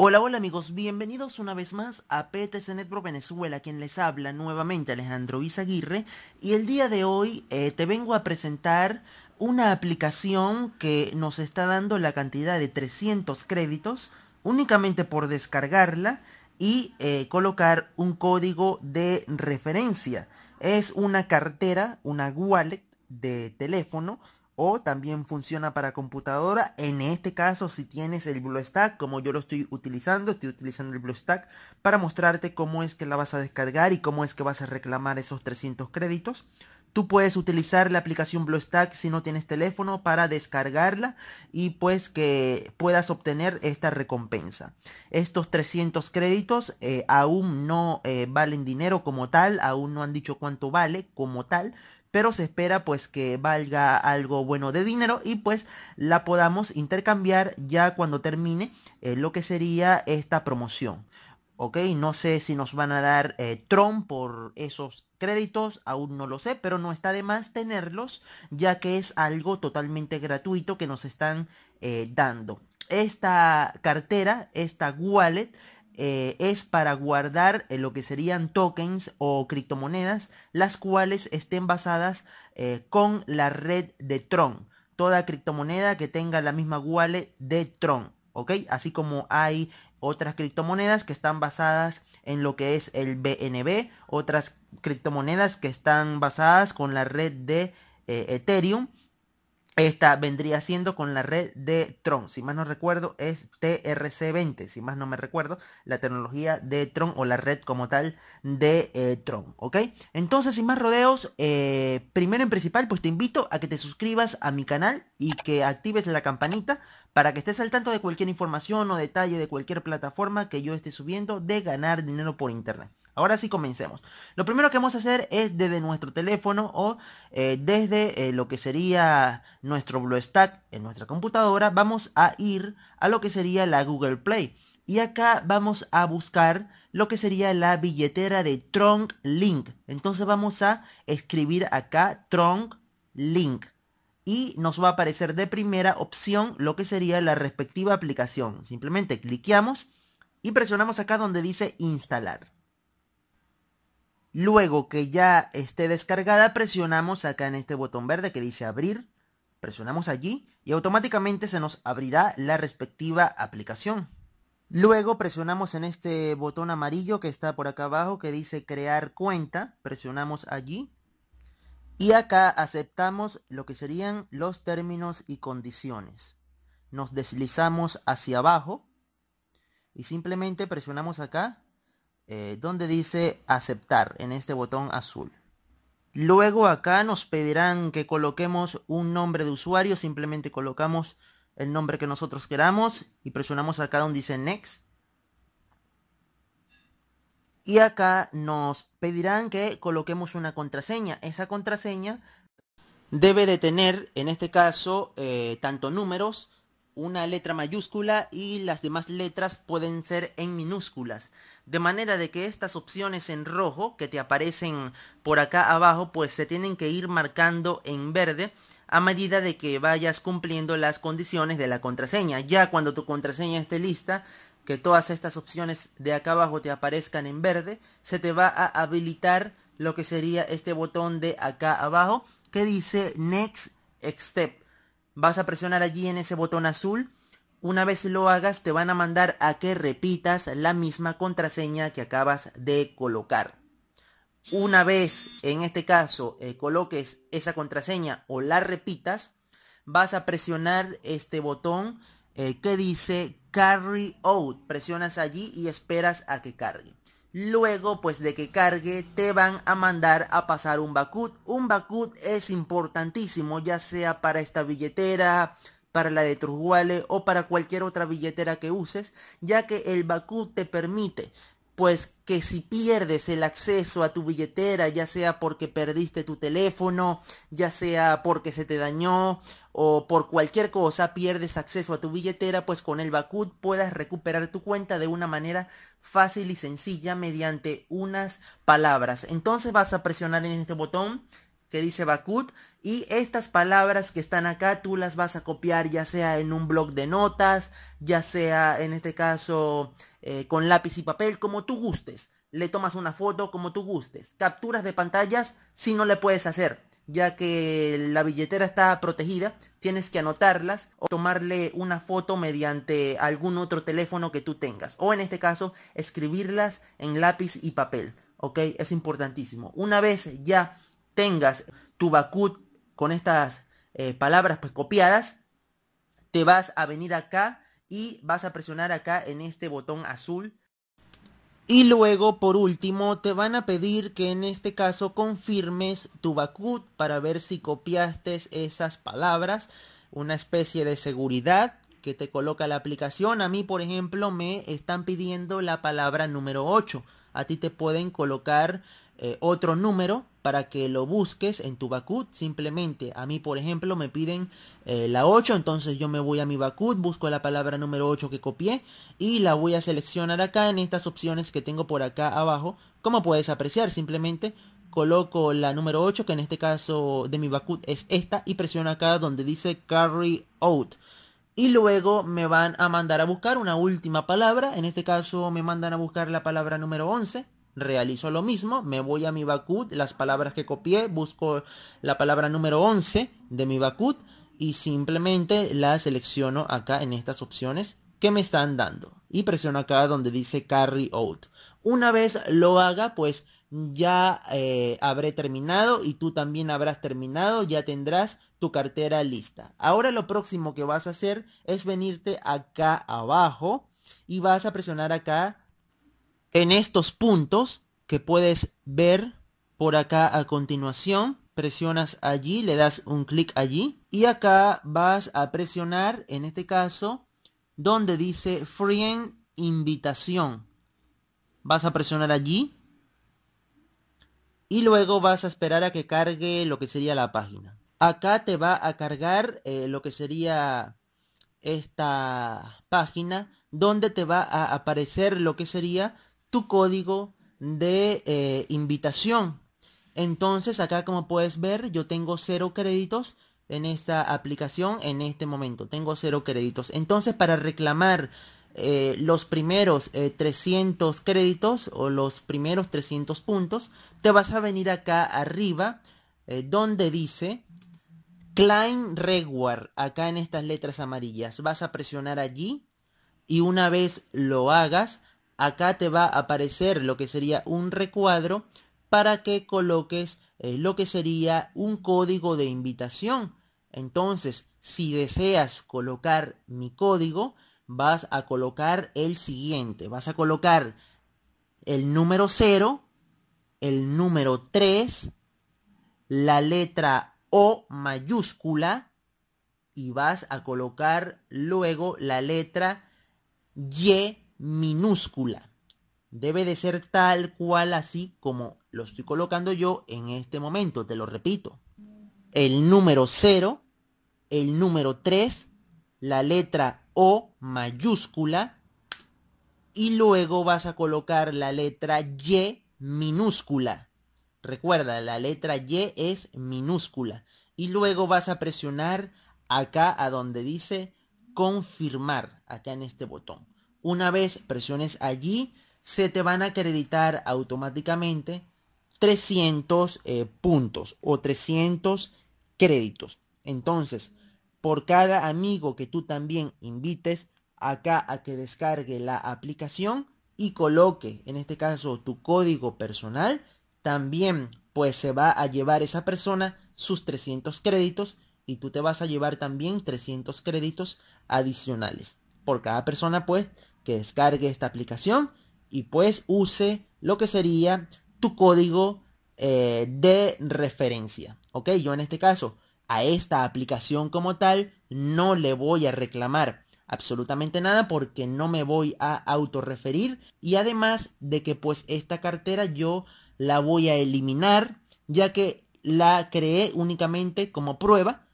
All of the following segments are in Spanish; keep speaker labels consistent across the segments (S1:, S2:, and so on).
S1: Hola, hola amigos, bienvenidos una vez más a PTC Network Venezuela, quien les habla nuevamente Alejandro Izaguirre y el día de hoy eh, te vengo a presentar una aplicación que nos está dando la cantidad de 300 créditos únicamente por descargarla y eh, colocar un código de referencia. Es una cartera, una wallet de teléfono o también funciona para computadora. En este caso, si tienes el BlueStack, como yo lo estoy utilizando, estoy utilizando el BlueStack para mostrarte cómo es que la vas a descargar y cómo es que vas a reclamar esos 300 créditos. Tú puedes utilizar la aplicación BlueStack si no tienes teléfono para descargarla y pues que puedas obtener esta recompensa. Estos 300 créditos eh, aún no eh, valen dinero como tal, aún no han dicho cuánto vale como tal, pero se espera pues que valga algo bueno de dinero y pues la podamos intercambiar ya cuando termine eh, lo que sería esta promoción. Ok, no sé si nos van a dar eh, Tron por esos créditos, aún no lo sé, pero no está de más tenerlos, ya que es algo totalmente gratuito que nos están eh, dando. Esta cartera, esta wallet, eh, es para guardar eh, lo que serían tokens o criptomonedas, las cuales estén basadas eh, con la red de Tron. Toda criptomoneda que tenga la misma wallet de Tron, ¿ok? Así como hay otras criptomonedas que están basadas en lo que es el BNB, otras criptomonedas que están basadas con la red de Ethereum esta vendría siendo con la red de Tron. Si más no recuerdo, es TRC20. Si más no me recuerdo, la tecnología de Tron o la red como tal de eh, Tron. ¿Ok? Entonces, sin más rodeos, eh, primero en principal, pues te invito a que te suscribas a mi canal y que actives la campanita para que estés al tanto de cualquier información o detalle de cualquier plataforma que yo esté subiendo de ganar dinero por internet. Ahora sí comencemos. Lo primero que vamos a hacer es desde nuestro teléfono o eh, desde eh, lo que sería nuestro BlueStack en nuestra computadora, vamos a ir a lo que sería la Google Play. Y acá vamos a buscar lo que sería la billetera de tronk Link. Entonces vamos a escribir acá tronk Link. Y nos va a aparecer de primera opción lo que sería la respectiva aplicación. Simplemente cliqueamos y presionamos acá donde dice instalar. Luego que ya esté descargada, presionamos acá en este botón verde que dice abrir. Presionamos allí y automáticamente se nos abrirá la respectiva aplicación. Luego presionamos en este botón amarillo que está por acá abajo que dice crear cuenta. Presionamos allí. Y acá aceptamos lo que serían los términos y condiciones. Nos deslizamos hacia abajo. Y simplemente presionamos acá eh, donde dice aceptar en este botón azul. Luego acá nos pedirán que coloquemos un nombre de usuario, simplemente colocamos el nombre que nosotros queramos y presionamos acá donde dice next. Y acá nos pedirán que coloquemos una contraseña. Esa contraseña debe de tener, en este caso, eh, tanto números, una letra mayúscula y las demás letras pueden ser en minúsculas de manera de que estas opciones en rojo que te aparecen por acá abajo pues se tienen que ir marcando en verde a medida de que vayas cumpliendo las condiciones de la contraseña. Ya cuando tu contraseña esté lista, que todas estas opciones de acá abajo te aparezcan en verde, se te va a habilitar lo que sería este botón de acá abajo que dice Next Step. Vas a presionar allí en ese botón azul una vez lo hagas te van a mandar a que repitas la misma contraseña que acabas de colocar. Una vez, en este caso, eh, coloques esa contraseña o la repitas, vas a presionar este botón eh, que dice Carry Out. Presionas allí y esperas a que cargue. Luego, pues de que cargue, te van a mandar a pasar un Bakut. Un Bakut es importantísimo, ya sea para esta billetera, para la de trujuale o para cualquier otra billetera que uses, ya que el Bakú te permite pues que si pierdes el acceso a tu billetera, ya sea porque perdiste tu teléfono, ya sea porque se te dañó o por cualquier cosa pierdes acceso a tu billetera, pues con el Bakut puedas recuperar tu cuenta de una manera fácil y sencilla mediante unas palabras. Entonces vas a presionar en este botón que dice Bakut, y estas palabras que están acá tú las vas a copiar ya sea en un blog de notas, ya sea en este caso eh, con lápiz y papel, como tú gustes. Le tomas una foto como tú gustes. Capturas de pantallas si no le puedes hacer, ya que la billetera está protegida, tienes que anotarlas o tomarle una foto mediante algún otro teléfono que tú tengas. O en este caso, escribirlas en lápiz y papel. ¿Ok? Es importantísimo. Una vez ya tengas tu Bakut con estas eh, palabras pues copiadas, te vas a venir acá y vas a presionar acá en este botón azul. Y luego, por último, te van a pedir que en este caso confirmes tu Bakut para ver si copiaste esas palabras. Una especie de seguridad que te coloca la aplicación. A mí, por ejemplo, me están pidiendo la palabra número 8. A ti te pueden colocar eh, otro número para que lo busques en tu Bakut. Simplemente a mí, por ejemplo, me piden eh, la 8, entonces yo me voy a mi Bakut, busco la palabra número 8 que copié y la voy a seleccionar acá en estas opciones que tengo por acá abajo. Como puedes apreciar, simplemente coloco la número 8, que en este caso de mi Bakut es esta, y presiono acá donde dice carry out. Y luego me van a mandar a buscar una última palabra, en este caso me mandan a buscar la palabra número 11 realizo lo mismo, me voy a mi Bakut, las palabras que copié, busco la palabra número 11 de mi Bakut y simplemente la selecciono acá en estas opciones que me están dando y presiono acá donde dice carry out. Una vez lo haga, pues ya eh, habré terminado y tú también habrás terminado, ya tendrás tu cartera lista. Ahora lo próximo que vas a hacer es venirte acá abajo y vas a presionar acá en estos puntos que puedes ver por acá a continuación. Presionas allí, le das un clic allí y acá vas a presionar, en este caso, donde dice Friend Invitación. Vas a presionar allí y luego vas a esperar a que cargue lo que sería la página. Acá te va a cargar eh, lo que sería esta página donde te va a aparecer lo que sería tu código de eh, invitación. Entonces acá como puedes ver yo tengo cero créditos en esta aplicación en este momento. Tengo cero créditos. Entonces para reclamar eh, los primeros 300 eh, créditos o los primeros 300 puntos te vas a venir acá arriba donde dice Klein Reward, acá en estas letras amarillas. Vas a presionar allí y una vez lo hagas, acá te va a aparecer lo que sería un recuadro para que coloques eh, lo que sería un código de invitación. Entonces, si deseas colocar mi código, vas a colocar el siguiente. Vas a colocar el número 0, el número 3, la letra O mayúscula y vas a colocar luego la letra Y minúscula. Debe de ser tal cual así como lo estoy colocando yo en este momento, te lo repito. El número 0, el número 3, la letra O mayúscula y luego vas a colocar la letra Y minúscula. Recuerda, la letra Y es minúscula. Y luego vas a presionar acá a donde dice confirmar, acá en este botón. Una vez presiones allí, se te van a acreditar automáticamente 300 eh, puntos o 300 créditos. Entonces, por cada amigo que tú también invites acá a que descargue la aplicación y coloque, en este caso, tu código personal, también pues se va a llevar esa persona sus 300 créditos y tú te vas a llevar también 300 créditos adicionales por cada persona pues que descargue esta aplicación y pues use lo que sería tu código eh, de referencia. Ok, yo en este caso a esta aplicación como tal no le voy a reclamar absolutamente nada porque no me voy a autorreferir y además de que pues esta cartera yo la voy a eliminar ya que la creé únicamente como prueba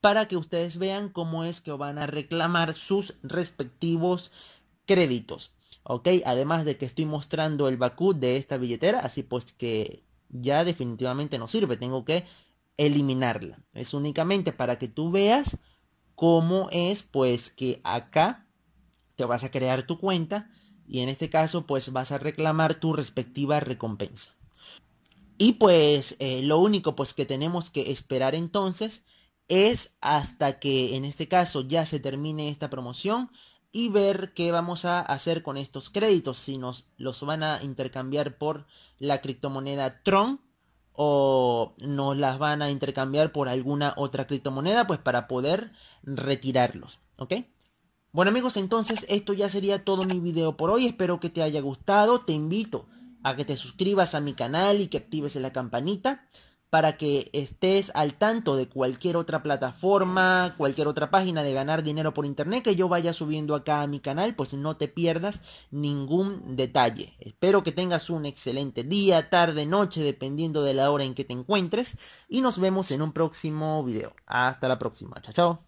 S1: para que ustedes vean cómo es que van a reclamar sus respectivos créditos. ¿Ok? Además de que estoy mostrando el BACU de esta billetera, así pues que ya definitivamente no sirve, tengo que eliminarla. Es únicamente para que tú veas cómo es pues que acá te vas a crear tu cuenta y en este caso pues vas a reclamar tu respectiva recompensa. Y pues eh, lo único pues que tenemos que esperar entonces es hasta que en este caso ya se termine esta promoción y ver qué vamos a hacer con estos créditos, si nos los van a intercambiar por la criptomoneda Tron o nos las van a intercambiar por alguna otra criptomoneda pues para poder retirarlos, ¿ok? Bueno amigos, entonces esto ya sería todo mi video por hoy, espero que te haya gustado, te invito a que te suscribas a mi canal y que actives la campanita para que estés al tanto de cualquier otra plataforma, cualquier otra página de ganar dinero por internet que yo vaya subiendo acá a mi canal, pues no te pierdas ningún detalle. Espero que tengas un excelente día, tarde, noche, dependiendo de la hora en que te encuentres y nos vemos en un próximo video. Hasta la próxima. Chao, chao.